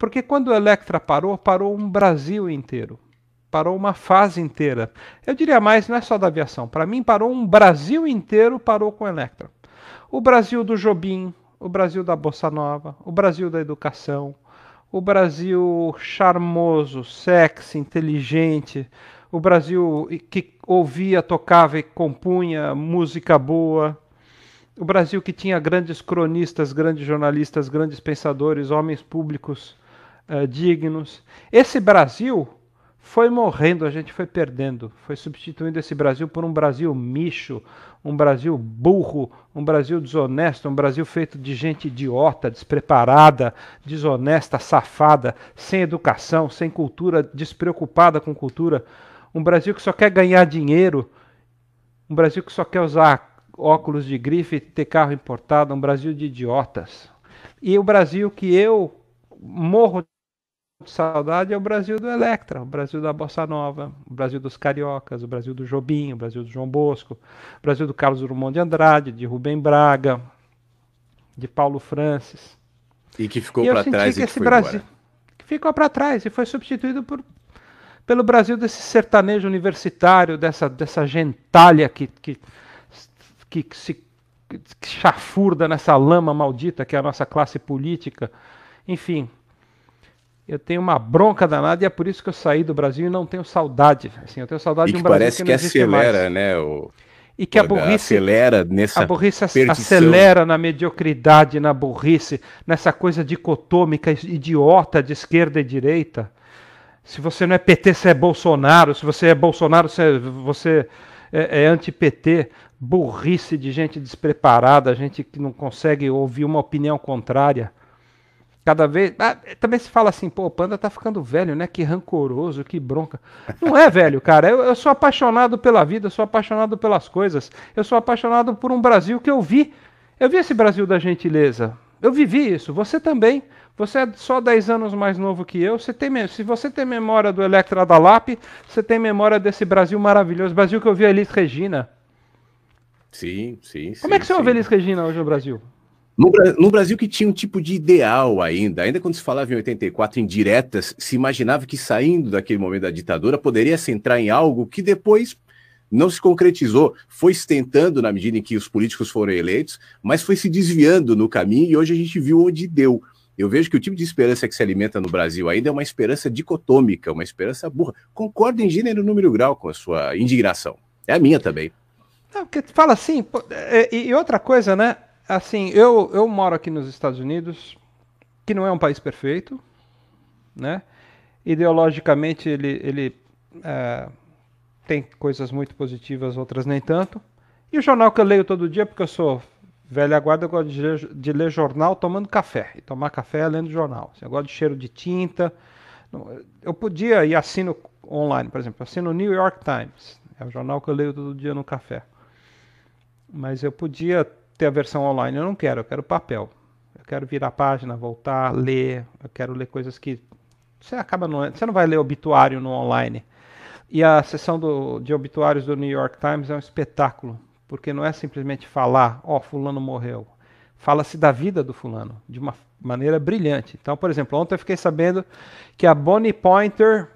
Porque quando o Electra parou, parou um Brasil inteiro. Parou uma fase inteira. Eu diria mais, não é só da aviação. Para mim, parou um Brasil inteiro, parou com o Electra. O Brasil do Jobim, o Brasil da Bossa Nova, o Brasil da educação, o Brasil charmoso, sexy, inteligente, o Brasil que ouvia, tocava e compunha música boa, o Brasil que tinha grandes cronistas, grandes jornalistas, grandes pensadores, homens públicos uh, dignos. Esse Brasil foi morrendo, a gente foi perdendo, foi substituindo esse Brasil por um Brasil micho, um Brasil burro, um Brasil desonesto, um Brasil feito de gente idiota, despreparada, desonesta, safada, sem educação, sem cultura, despreocupada com cultura, um Brasil que só quer ganhar dinheiro, um Brasil que só quer usar óculos de grife e ter carro importado, um Brasil de idiotas. E o Brasil que eu morro de saudade é o Brasil do Electra, o Brasil da Bossa Nova, o Brasil dos Cariocas, o Brasil do Jobim, o Brasil do João Bosco, o Brasil do Carlos Drummond de Andrade, de Rubem Braga, de Paulo Francis. E que ficou para trás que e que foi Brasil embora. ficou para trás e foi substituído por, pelo Brasil desse sertanejo universitário, dessa, dessa gentalha que, que, que, que se que chafurda nessa lama maldita que é a nossa classe política. Enfim, eu tenho uma bronca danada e é por isso que eu saí do Brasil e não tenho saudade. Assim, eu tenho saudade e de um Brasil parece que, que acelera, mais. né? O... E que a burrice acelera nessa a burrice acelera na mediocridade, na burrice, nessa coisa dicotômica idiota de esquerda e direita. Se você não é PT, você é Bolsonaro. Se você é Bolsonaro, você, é- você é, é anti-PT. Burrice de gente despreparada, gente que não consegue ouvir uma opinião contrária. Cada vez. Ah, também se fala assim, pô, o Panda tá ficando velho, né? Que rancoroso, que bronca. Não é velho, cara. Eu, eu sou apaixonado pela vida, eu sou apaixonado pelas coisas. Eu sou apaixonado por um Brasil que eu vi. Eu vi esse Brasil da gentileza. Eu vivi isso. Você também. Você é só 10 anos mais novo que eu. Você tem, se você tem memória do Electra da Lap, você tem memória desse Brasil maravilhoso. Brasil que eu vi a é Elis Regina. Sim, sim, Como é que você sim. ouve Elis Regina hoje no Brasil? No, no, Brasil que tinha um tipo de ideal ainda, ainda quando se falava em 84 em diretas, se imaginava que saindo daquele momento da ditadura poderia se entrar em algo que depois não se concretizou, foi se tentando na medida em que os políticos foram eleitos, mas foi se desviando no caminho e hoje a gente viu onde deu. Eu vejo que o tipo de esperança que se alimenta no Brasil ainda é uma esperança dicotômica, uma esperança burra. Concordo em gênero número grau com a sua indignação. É a minha também. Não, porque fala assim, é, e outra coisa, né? Assim, eu, eu moro aqui nos Estados Unidos, que não é um país perfeito, né? Ideologicamente ele, ele é, tem coisas muito positivas, outras nem tanto. E o jornal que eu leio todo dia, porque eu sou velha guarda, eu gosto de ler, de ler jornal tomando café. E tomar café é lendo jornal. Assim, eu gosto de cheiro de tinta. Eu podia e assino online, por exemplo, assino o New York Times. É o jornal que eu leio todo dia no café. Mas eu podia ter a versão online. Eu não quero, eu quero papel. Eu quero virar a página, voltar, ler. Eu quero ler coisas que você acaba não, você não vai ler obituário no online. E a sessão do, de obituários do New York Times é um espetáculo, porque não é simplesmente falar, ó, oh, fulano morreu. Fala-se da vida do fulano de uma maneira brilhante. Então, por exemplo, ontem eu fiquei sabendo que a Bonnie Pointer,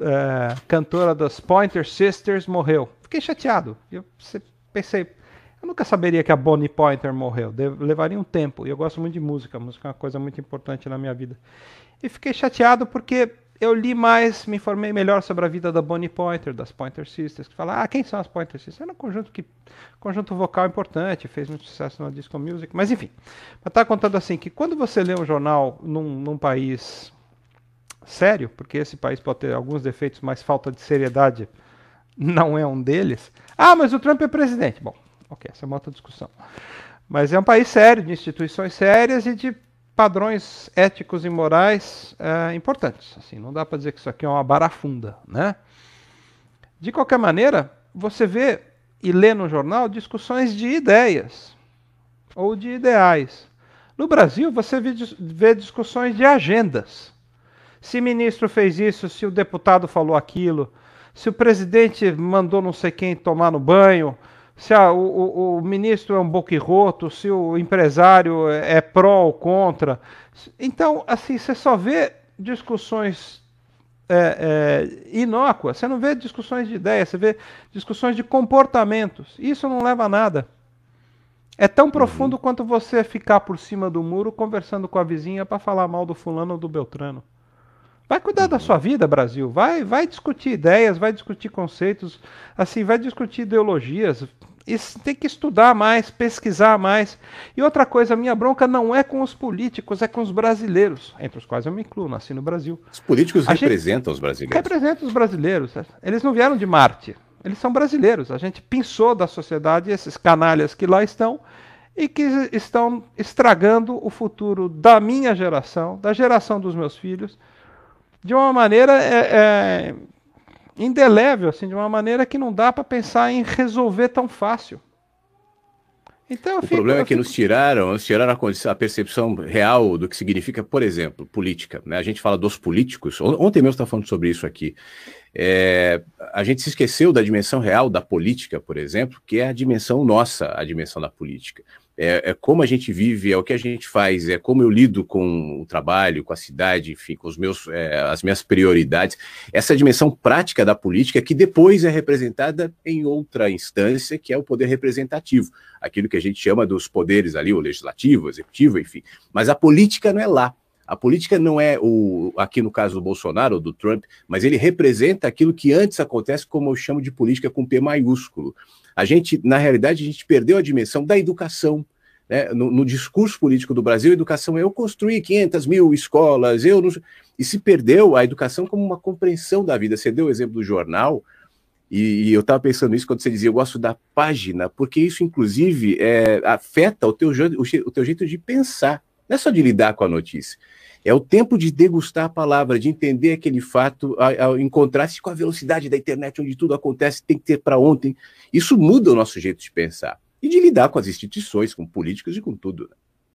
eh, cantora das Pointer Sisters, morreu. Fiquei chateado. Eu pensei, eu nunca saberia que a Bonnie Pointer morreu. levaria um tempo. E eu gosto muito de música. Música é uma coisa muito importante na minha vida. E fiquei chateado porque eu li mais, me informei melhor sobre a vida da Bonnie Pointer, das Pointer Sisters, que fala, ah, quem são as Pointer Sisters? Era um conjunto que conjunto vocal importante, fez muito sucesso na disco music, mas enfim. Mas tá contando assim que quando você lê um jornal num, num país sério, porque esse país pode ter alguns defeitos, mas falta de seriedade não é um deles. Ah, mas o Trump é presidente. Bom, Ok, essa é uma outra discussão. Mas é um país sério, de instituições sérias e de padrões éticos e morais é, importantes. Assim, não dá para dizer que isso aqui é uma barafunda, né? De qualquer maneira, você vê e lê no jornal discussões de ideias ou de ideais. No Brasil, você vê discussões de agendas. Se ministro fez isso, se o deputado falou aquilo, se o presidente mandou não sei quem tomar no banho, se a, ah, o, o, ministro é um boquirroto, se o empresário é, é pró ou contra. Então, assim, você só vê discussões é, é, inócuas, você não vê discussões de ideias, você vê discussões de comportamentos. Isso não leva a nada. É tão uhum. profundo uhum. quanto você ficar por cima do muro conversando com a vizinha para falar mal do fulano ou do Beltrano. Vai cuidar da sua vida, Brasil. Vai, vai discutir ideias, vai discutir conceitos, assim, vai discutir ideologias. Isso tem que estudar mais, pesquisar mais. E outra coisa, minha bronca não é com os políticos, é com os brasileiros, entre os quais eu me incluo, nasci no Brasil. Os políticos a representam os brasileiros. Representam os brasileiros. Eles não vieram de Marte, eles são brasileiros. A gente pinçou da sociedade esses canalhas que lá estão e que estão estragando o futuro da minha geração, da geração dos meus filhos de uma maneira é, é, indelével, assim, de uma maneira que não dá para pensar em resolver tão fácil. Então, o fico, problema é que fico... nos tiraram, nos tiraram a, a, percepção real do que significa, por exemplo, política. Né? A gente fala dos políticos. Ontem mesmo estava falando sobre isso aqui. É, a gente se esqueceu da dimensão real da política, por exemplo, que é a dimensão nossa, a dimensão da política é, é, como a gente vive, é o que a gente faz, é como eu lido com o trabalho, com a cidade, enfim, com os meus, é, as minhas prioridades. Essa dimensão prática da política que depois é representada em outra instância, que é o poder representativo, aquilo que a gente chama dos poderes ali, o legislativo, o executivo, enfim. Mas a política não é lá, a política não é o, aqui no caso do Bolsonaro ou do Trump, mas ele representa aquilo que antes acontece, como eu chamo de política com P maiúsculo. A gente, na realidade, a gente perdeu a dimensão da educação, né, no, no, discurso político do Brasil, educação é eu construí 500 mil escolas, eu não... e se perdeu a educação como uma compreensão da vida. Você deu o exemplo do jornal, e, e eu estava pensando nisso quando você dizia eu gosto da página, porque isso, inclusive, é, afeta o teu, o, o teu jeito de pensar, não é só de lidar com a notícia. É o tempo de degustar a palavra, de entender aquele fato, em contraste com a velocidade da internet, onde tudo acontece, tem que ter para ontem. Isso muda o nosso jeito de pensar e de lidar com as instituições, com políticos e com tudo. Né?